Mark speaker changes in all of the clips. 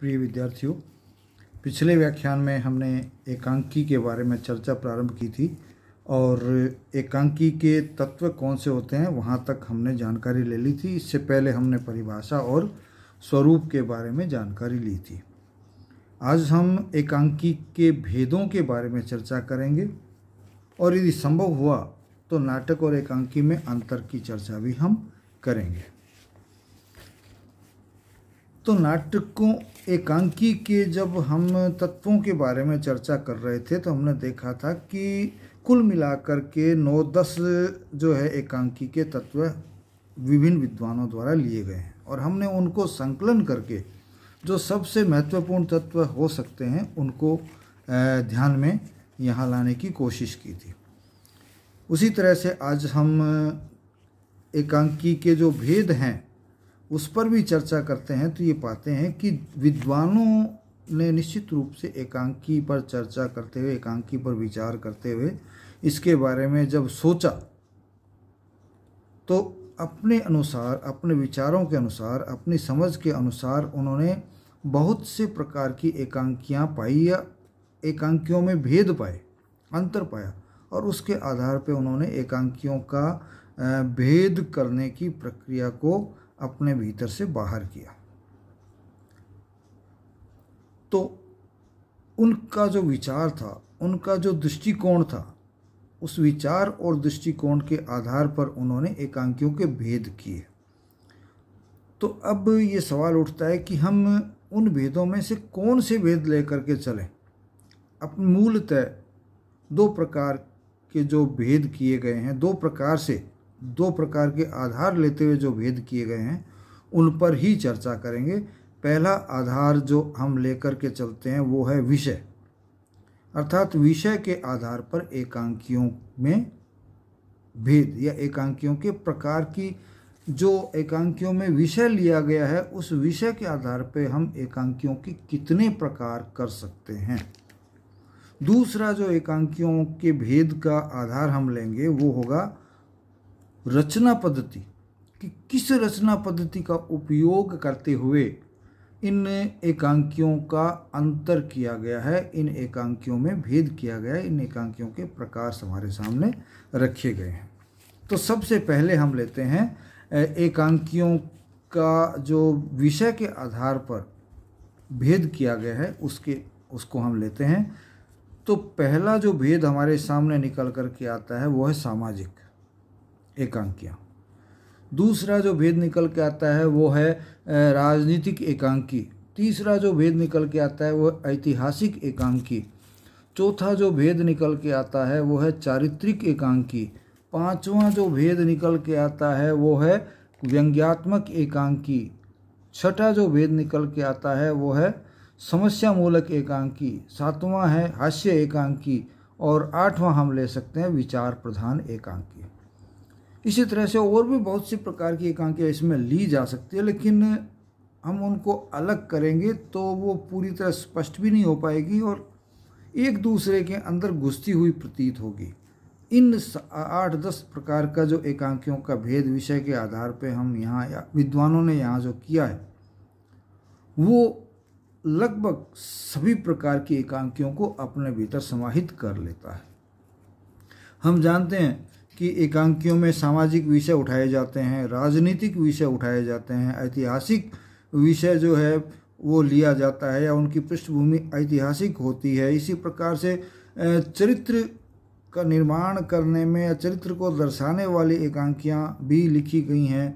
Speaker 1: प्रिय विद्यार्थियों पिछले व्याख्यान में हमने एकांकी के बारे में चर्चा प्रारंभ की थी और एकांकी के तत्व कौन से होते हैं वहाँ तक हमने जानकारी ले ली थी इससे पहले हमने परिभाषा और स्वरूप के बारे में जानकारी ली थी आज हम एकांकी के भेदों के बारे में चर्चा करेंगे और यदि संभव हुआ तो नाटक और एकांकी में अंतर की चर्चा भी हम करेंगे तो नाटकों एकांकी के जब हम तत्वों के बारे में चर्चा कर रहे थे तो हमने देखा था कि कुल मिलाकर के नौ दस जो है एकांकी के तत्व विभिन्न विद्वानों द्वारा लिए गए हैं और हमने उनको संकलन करके जो सबसे महत्वपूर्ण तत्व हो सकते हैं उनको ध्यान में यहाँ लाने की कोशिश की थी उसी तरह से आज हम एकांकी के जो भेद हैं उस पर भी चर्चा करते हैं तो ये पाते हैं कि विद्वानों ने निश्चित रूप से एकांकी पर चर्चा करते हुए एकांकी पर विचार करते हुए इसके बारे में जब सोचा तो अपने अनुसार अपने विचारों के अनुसार अपनी समझ के अनुसार उन्होंने बहुत से प्रकार की एकांकियाँ पाई या एकांकियों में भेद पाए अंतर पाया और उसके आधार पर उन्होंने एकांकियों का भेद करने की प्रक्रिया को अपने भीतर से बाहर किया तो उनका जो विचार था उनका जो दृष्टिकोण था उस विचार और दृष्टिकोण के आधार पर उन्होंने एकांकियों के भेद किए तो अब ये सवाल उठता है कि हम उन भेदों में से कौन से भेद लेकर के चलें अपने मूलतः दो प्रकार के जो भेद किए गए हैं दो प्रकार से दो प्रकार के आधार लेते हुए जो भेद किए गए हैं उन पर ही चर्चा करेंगे पहला आधार जो हम लेकर के चलते हैं वो है विषय अर्थात विषय के आधार पर एकांकियों में भेद या एकांकियों के प्रकार की जो एकांकियों में विषय लिया गया है उस विषय के आधार पर हम एकांकियों के कितने प्रकार कर सकते हैं दूसरा जो एकांकियों के भेद का आधार हम लेंगे वो होगा रचना पद्धति कि किस रचना पद्धति का उपयोग करते हुए इन एकांकियों का अंतर किया गया है इन एकांकियों में भेद किया गया है इन एकांकियों के प्रकाश हमारे सामने रखे गए हैं तो सबसे पहले हम लेते हैं एकांकियों का जो विषय के आधार पर भेद किया गया है उसके उसको हम लेते हैं तो पहला जो भेद हमारे सामने निकल कर के आता है वो है सामाजिक एकांकियाँ दूसरा जो भेद निकल के आता है वो है राजनीतिक एकांकी तीसरा जो भेद निकल के आता है वो ऐतिहासिक एकांकी चौथा जो भेद निकल के आता है वो है चारित्रिक एकांकी पांचवा जो भेद निकल के आता है वो है व्यंग्यात्मक एकांकी छठा जो भेद निकल के आता है वो है समस्या मूलक एकांकी सातवां है हास्य एकांकी और आठवां हम ले सकते हैं विचार प्रधान एकांकी इसी तरह से और भी बहुत सी प्रकार की एकांकियाँ इसमें ली जा सकती है लेकिन हम उनको अलग करेंगे तो वो पूरी तरह स्पष्ट भी नहीं हो पाएगी और एक दूसरे के अंदर घुसती हुई प्रतीत होगी इन आठ दस प्रकार का जो एकांकियों का भेद विषय के आधार पर हम यहाँ विद्वानों ने यहाँ जो किया है वो लगभग सभी प्रकार की एकांकियों को अपने भीतर समाहित कर लेता है हम जानते हैं की एकांकियों में सामाजिक विषय उठाए जाते हैं राजनीतिक विषय उठाए जाते हैं ऐतिहासिक विषय जो है वो लिया जाता है या उनकी पृष्ठभूमि ऐतिहासिक होती है इसी प्रकार से चरित्र का निर्माण करने में या चरित्र को दर्शाने वाली एकांकियाँ भी लिखी गई हैं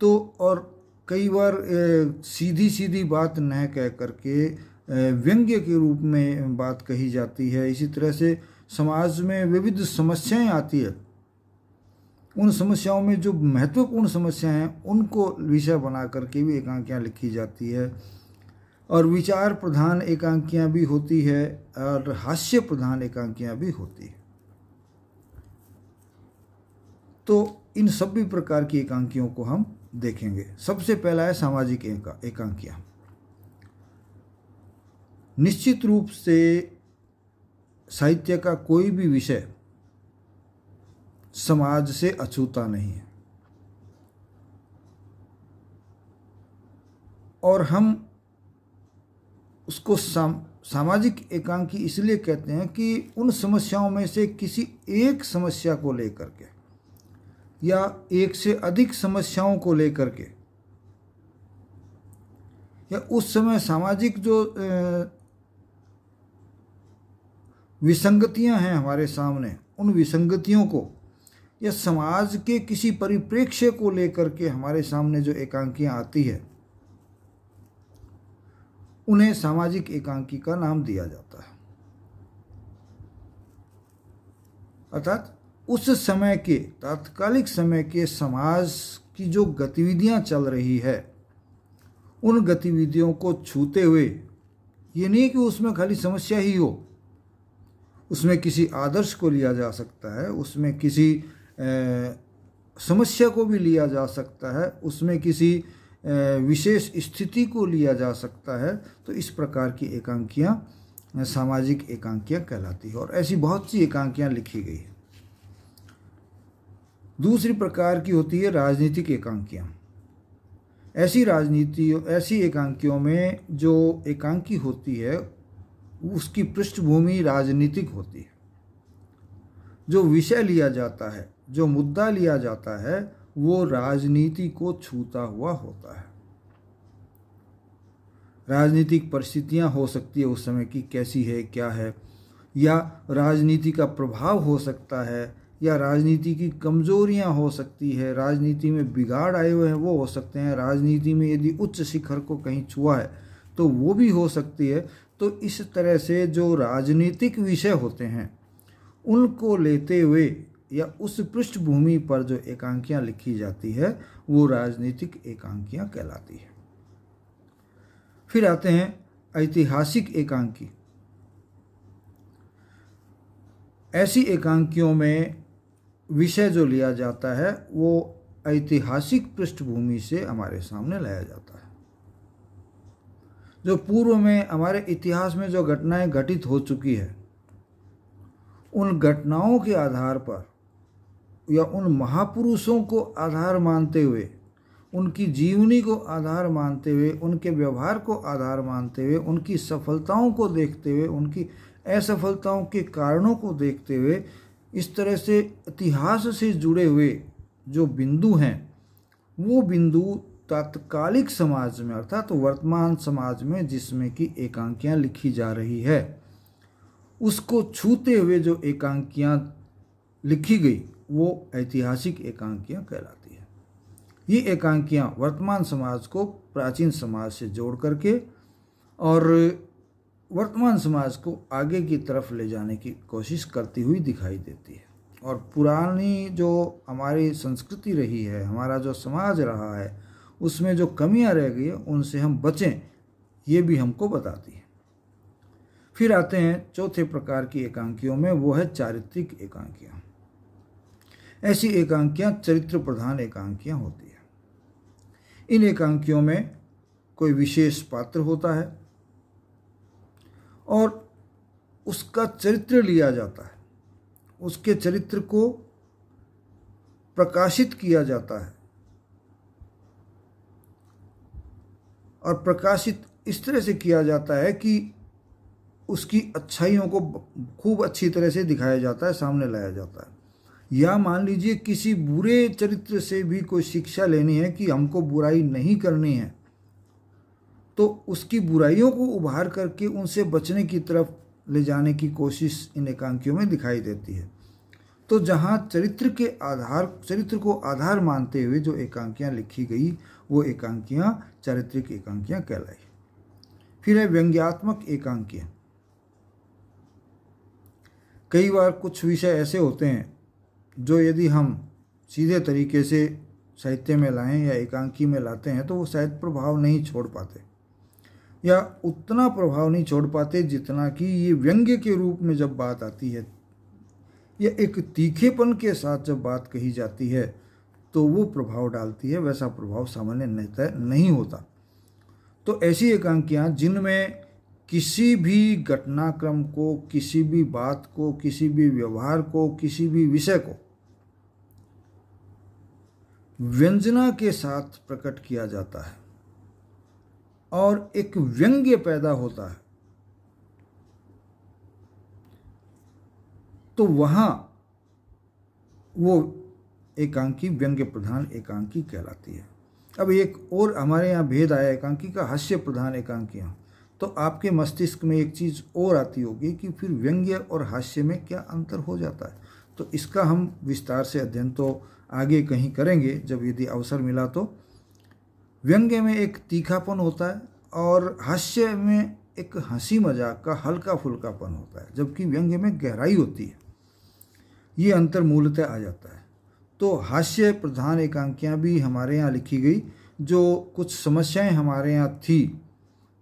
Speaker 1: तो और कई बार सीधी सीधी बात न कह करके व्यंग्य के रूप में बात कही जाती है इसी तरह से समाज में विविध समस्याएं आती है उन समस्याओं में जो महत्वपूर्ण समस्याएं हैं उनको विषय बना करके भी एकांकियाँ लिखी जाती है और विचार प्रधान एकांकियाँ भी होती है और हास्य प्रधान एकांकियाँ भी होती है तो इन सभी प्रकार की एकांकियों को हम देखेंगे सबसे पहला है सामाजिक एकांकियाँ निश्चित रूप से साहित्य का कोई भी विषय समाज से अछूता नहीं है और हम उसको साम सामाजिक एकांकी इसलिए कहते हैं कि उन समस्याओं में से किसी एक समस्या को लेकर के या एक से अधिक समस्याओं को लेकर के या उस समय सामाजिक जो विसंगतियां हैं हमारे सामने उन विसंगतियों को या समाज के किसी परिप्रेक्ष्य को लेकर के हमारे सामने जो एकांकियां आती है उन्हें सामाजिक एकांकी का नाम दिया जाता है अर्थात उस समय के तात्कालिक समय के समाज की जो गतिविधियां चल रही है उन गतिविधियों को छूते हुए ये नहीं कि उसमें खाली समस्या ही हो उसमें किसी आदर्श को लिया जा सकता है उसमें किसी समस्या को भी लिया जा सकता है उसमें किसी विशेष स्थिति को लिया जा सकता है तो इस प्रकार की एकांकियाँ सामाजिक एकांकियाँ कहलाती है और ऐसी बहुत सी एकांकियाँ लिखी गई है दूसरी प्रकार की होती है राजनीतिक एकांकियाँ ऐसी राजनीति ऐसी एकांकियों में जो एकांकी होती है उसकी पृष्ठभूमि राजनीतिक होती है जो विषय लिया जाता है जो मुद्दा लिया जाता है वो राजनीति को छूता हुआ होता है राजनीतिक परिस्थितियां हो सकती है उस समय की कैसी है क्या है या राजनीति का प्रभाव हो सकता है या राजनीति की कमजोरियां हो सकती है राजनीति में बिगाड़ आए हुए हैं वो हो सकते हैं राजनीति में यदि उच्च शिखर को कहीं छुआ है तो वो भी हो सकती है तो इस तरह से जो राजनीतिक विषय होते हैं उनको लेते हुए या उस पृष्ठभूमि पर जो एकांकियां लिखी जाती है वो राजनीतिक एकांकियां कहलाती है फिर आते हैं ऐतिहासिक एकांकी ऐसी एकांकियों में विषय जो लिया जाता है वो ऐतिहासिक पृष्ठभूमि से हमारे सामने लाया जाता है जो पूर्व में हमारे इतिहास में जो घटनाएं घटित हो चुकी है उन घटनाओं के आधार पर या उन महापुरुषों को आधार मानते हुए उनकी जीवनी को आधार मानते हुए उनके व्यवहार को आधार मानते हुए उनकी सफलताओं को देखते हुए उनकी असफलताओं के कारणों को देखते हुए इस तरह से इतिहास से जुड़े हुए जो बिंदु हैं वो बिंदु तात्कालिक समाज में अर्थात तो वर्तमान समाज में जिसमें कि एकांकियाँ लिखी जा रही है उसको छूते हुए जो एकांकियाँ लिखी गई वो ऐतिहासिक एकांकियां कहलाती हैं ये एकांकियां वर्तमान समाज को प्राचीन समाज से जोड़ करके और वर्तमान समाज को आगे की तरफ ले जाने की कोशिश करती हुई दिखाई देती है और पुरानी जो हमारी संस्कृति रही है हमारा जो समाज रहा है उसमें जो कमियां रह गई उनसे हम बचें ये भी हमको बताती है फिर आते हैं चौथे प्रकार की एकांकियों में वो है चारित्रिक एकांकियाँ ऐसी एकांकियां चरित्र प्रधान एकांकियां होती हैं इन एकांकियों में कोई विशेष पात्र होता है और उसका चरित्र लिया जाता है उसके चरित्र को प्रकाशित किया जाता है और प्रकाशित इस तरह से किया जाता है कि उसकी अच्छाइयों को खूब अच्छी तरह से दिखाया जाता है सामने लाया जाता है या मान लीजिए किसी बुरे चरित्र से भी कोई शिक्षा लेनी है कि हमको बुराई नहीं करनी है तो उसकी बुराइयों को उभार करके उनसे बचने की तरफ ले जाने की कोशिश इन एकांकियों में दिखाई देती है तो जहाँ चरित्र के आधार चरित्र को आधार मानते हुए जो एकांकियाँ लिखी गई वो एकांकियाँ चारित्रिक एकांकियाँ कहलाई फिर है व्यंग्यात्मक एकांकियाँ कई बार कुछ विषय ऐसे होते हैं जो यदि हम सीधे तरीके से साहित्य में लाएं या एकांकी में लाते हैं तो वो शायद प्रभाव नहीं छोड़ पाते या उतना प्रभाव नहीं छोड़ पाते जितना कि ये व्यंग्य के रूप में जब बात आती है या एक तीखेपन के साथ जब बात कही जाती है तो वो प्रभाव डालती है वैसा प्रभाव सामान्य नहीं होता तो ऐसी एकांकियाँ जिनमें किसी भी घटनाक्रम को किसी भी बात को किसी भी व्यवहार को किसी भी विषय को व्यंजना के साथ प्रकट किया जाता है और एक व्यंग्य पैदा होता है तो वहां वो एकांकी व्यंग्य प्रधान एकांकी कहलाती है अब एक और हमारे यहाँ भेद आया एकांकी का हास्य प्रधान एकांकियां तो आपके मस्तिष्क में एक चीज़ और आती होगी कि फिर व्यंग्य और हास्य में क्या अंतर हो जाता है तो इसका हम विस्तार से अध्ययन तो आगे कहीं करेंगे जब यदि अवसर मिला तो व्यंग्य में एक तीखापन होता है और हास्य में एक हंसी मजाक का हल्का फुल्कापन होता है जबकि व्यंग्य में गहराई होती है ये अंतर मूलतः आ जाता है तो हास्य प्रधान एकांकियाँ भी हमारे यहाँ लिखी गई जो कुछ समस्याएं हमारे यहाँ थी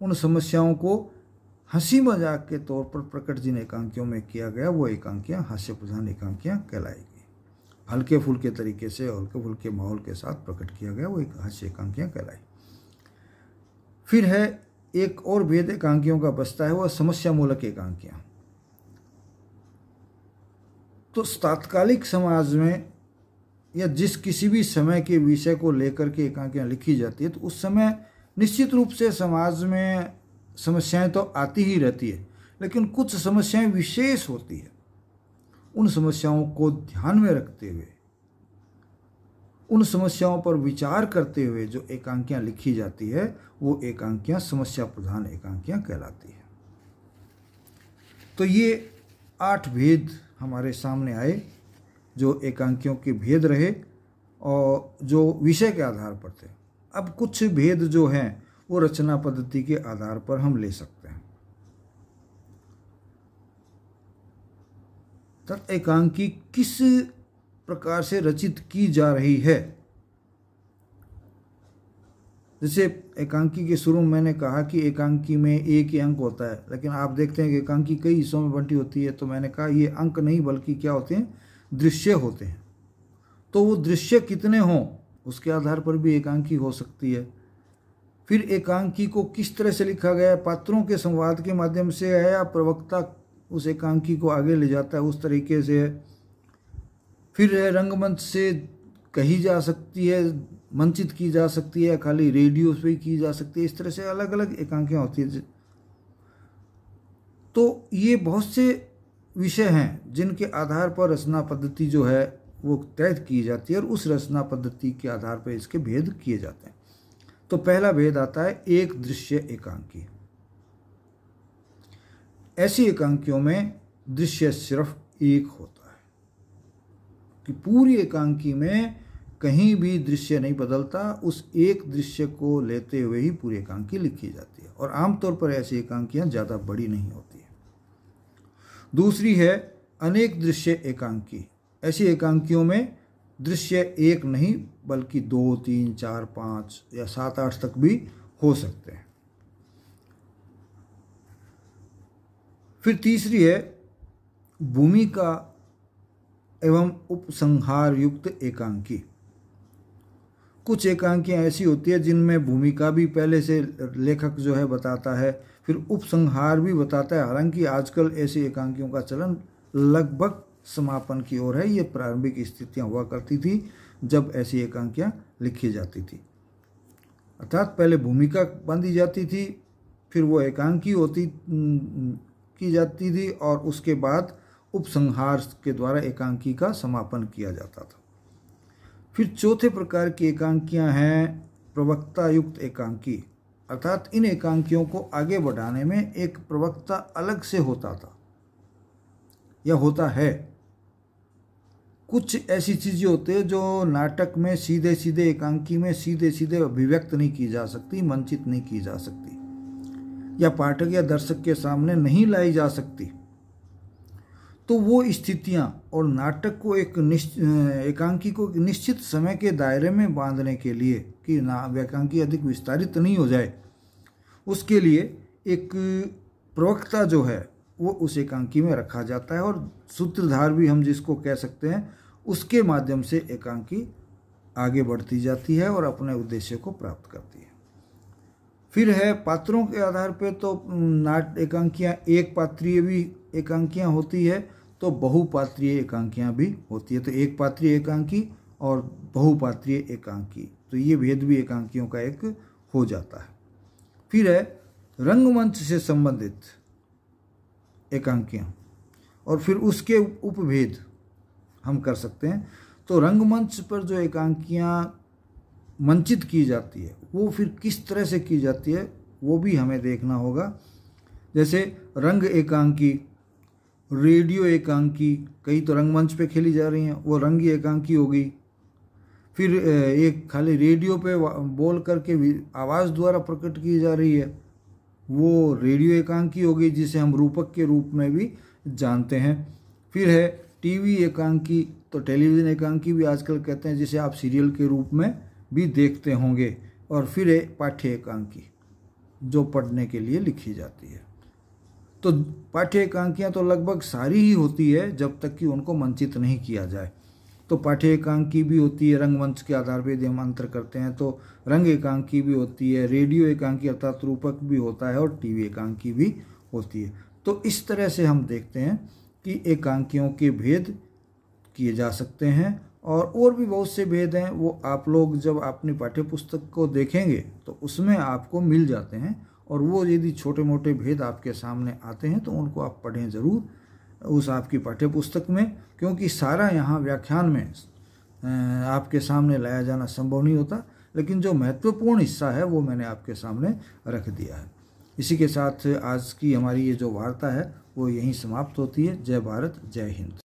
Speaker 1: उन समस्याओं को हंसी मजाक के तौर पर प्रकट जिन एकांकियों में किया गया वो एकांकियाँ हास्य प्रधान एकांकियाँ कहलाएगी हल्के फुल्के तरीके से हल्के फुल्के माहौल के साथ प्रकट किया गया वो एक हास्य एकांकियाँ कहलाई फिर है एक और भेद एकांकियों का बस्ता है वह समस्या मूलक एकांकियाँ तो तात्कालिक समाज में या जिस किसी भी समय के विषय को लेकर के एकांकियाँ लिखी जाती है तो उस समय निश्चित रूप से समाज में समस्याएं तो आती ही रहती है लेकिन कुछ समस्याएं विशेष होती है उन समस्याओं को ध्यान में रखते हुए उन समस्याओं पर विचार करते हुए जो एकांकियां लिखी जाती है वो एकांकियां समस्या प्रधान एकांकियां कहलाती है तो ये आठ भेद हमारे सामने आए जो एकांकियों के भेद रहे और जो विषय के आधार पर थे अब कुछ भेद जो हैं वो रचना पद्धति के आधार पर हम ले सकते हैं तत् एकांकी किस प्रकार से रचित की जा रही है जैसे एकांकी के शुरू में मैंने कहा कि एकांकी में एक ही अंक होता है लेकिन आप देखते हैं कि एकांकी कई हिस्सों में बंटी होती है तो मैंने कहा ये अंक नहीं बल्कि क्या होते हैं दृश्य होते हैं तो वो दृश्य कितने हों उसके आधार पर भी एकांकी हो सकती है फिर एकांकी को किस तरह से लिखा गया है पात्रों के संवाद के माध्यम से है या प्रवक्ता उस एकांकी को आगे ले जाता है उस तरीके से है फिर है रंगमंच से कही जा सकती है मंचित की जा सकती है खाली रेडियो पर की जा सकती है इस तरह से अलग अलग एकांकियाँ होती है तो ये बहुत से विषय हैं जिनके आधार पर रचना पद्धति जो है वो तय की जाती है और उस रचना पद्धति के आधार पर इसके भेद किए जाते हैं तो पहला भेद आता है एक दृश्य एकांकी ऐसी एकांकियों में दृश्य सिर्फ एक होता है कि पूरी एकांकी में कहीं भी दृश्य नहीं बदलता उस एक दृश्य को लेते हुए ही पूरी एकांकी लिखी जाती है और आमतौर पर ऐसी एकांकियां ज़्यादा बड़ी नहीं होती है दूसरी है अनेक दृश्य एकांकी ऐसी एकांकियों में दृश्य एक नहीं बल्कि दो तीन चार पाँच या सात आठ तक भी हो सकते हैं फिर तीसरी है भूमिका एवं उपसंहार युक्त एकांकी कुछ एकांकियाँ ऐसी होती है जिनमें भूमिका भी पहले से लेखक जो है बताता है फिर उपसंहार भी बताता है हालांकि आजकल ऐसी एकांकियों का चलन लगभग समापन की ओर है ये प्रारंभिक स्थितियाँ हुआ करती थी जब ऐसी एकांकियाँ लिखी जाती थी अर्थात पहले भूमिका बांधी जाती थी फिर वो एकांकी होती की जाती थी और उसके बाद उपसंहार के द्वारा एकांकी का समापन किया जाता था फिर चौथे प्रकार की एकांकियां हैं प्रवक्ता युक्त एकांकी अर्थात इन एकांकियों को आगे बढ़ाने में एक प्रवक्ता अलग से होता था या होता है कुछ ऐसी चीज़ें होती है जो नाटक में सीधे सीधे एकांकी में सीधे सीधे अभिव्यक्त नहीं की जा सकती मंचित नहीं की जा सकती या पाठक या दर्शक के सामने नहीं लाई जा सकती तो वो स्थितियाँ और नाटक को एक एकांकी को निश्चित समय के दायरे में बांधने के लिए कि ना एकांकी अधिक विस्तारित नहीं हो जाए उसके लिए एक प्रवक्ता जो है वो उस एकांकी में रखा जाता है और सूत्रधार भी हम जिसको कह सकते हैं उसके माध्यम से एकांकी आगे बढ़ती जाती है और अपने उद्देश्य को प्राप्त करती है फिर है पात्रों के आधार पे तो नाट एकांकियाँ एक पात्रीय भी एकांकियाँ होती है तो बहुपात्रीय एकांकियाँ भी होती है तो एक पात्रीय एकांकी और बहुपात्रीय एकांकी तो ये भेद भी एकांकियों का एक हो जाता है फिर है रंगमंच से संबंधित एकांकियाँ और फिर उसके उपभेद हम कर सकते हैं तो रंगमंच पर जो एकांकियाँ मंचित की जाती है वो फिर किस तरह से की जाती है वो भी हमें देखना होगा जैसे रंग एकांकी रेडियो एकांकी कई तो रंगमंच पे खेली जा रही हैं वो रंगी एकांकी होगी फिर एक खाली रेडियो पे बोल करके आवाज़ द्वारा प्रकट की जा रही है वो रेडियो एकांकी होगी जिसे हम रूपक के रूप में भी जानते हैं फिर है टीवी एकांकी तो टेलीविज़न एकांकी भी आजकल कहते हैं जिसे आप सीरियल के रूप में भी देखते होंगे और फिर है पाठ्य एकांकी जो पढ़ने के लिए लिखी जाती है तो पाठ्य एकांकियाँ तो लगभग सारी ही होती है जब तक कि उनको मंचित नहीं किया जाए तो पाठ्य एकांकी भी होती है रंगमंच के आधार पर यदि हम अंतर करते हैं तो रंग एकांकी भी होती है रेडियो एकांकी अर्थात रूपक भी होता है और टीवी एकांकी भी होती है तो इस तरह से हम देखते हैं कि एकांकियों के भेद किए जा सकते हैं और और भी बहुत से भेद हैं वो आप लोग जब अपनी पाठ्य पुस्तक को देखेंगे तो उसमें आपको मिल जाते हैं और वो यदि छोटे मोटे भेद आपके सामने आते हैं तो उनको आप पढ़ें ज़रूर उस आपकी पाठ्य पुस्तक में क्योंकि सारा यहाँ व्याख्यान में आपके सामने लाया जाना संभव नहीं होता लेकिन जो महत्वपूर्ण हिस्सा है वो मैंने आपके सामने रख दिया है इसी के साथ आज की हमारी ये जो वार्ता है वो यहीं समाप्त होती है जय भारत जय हिंद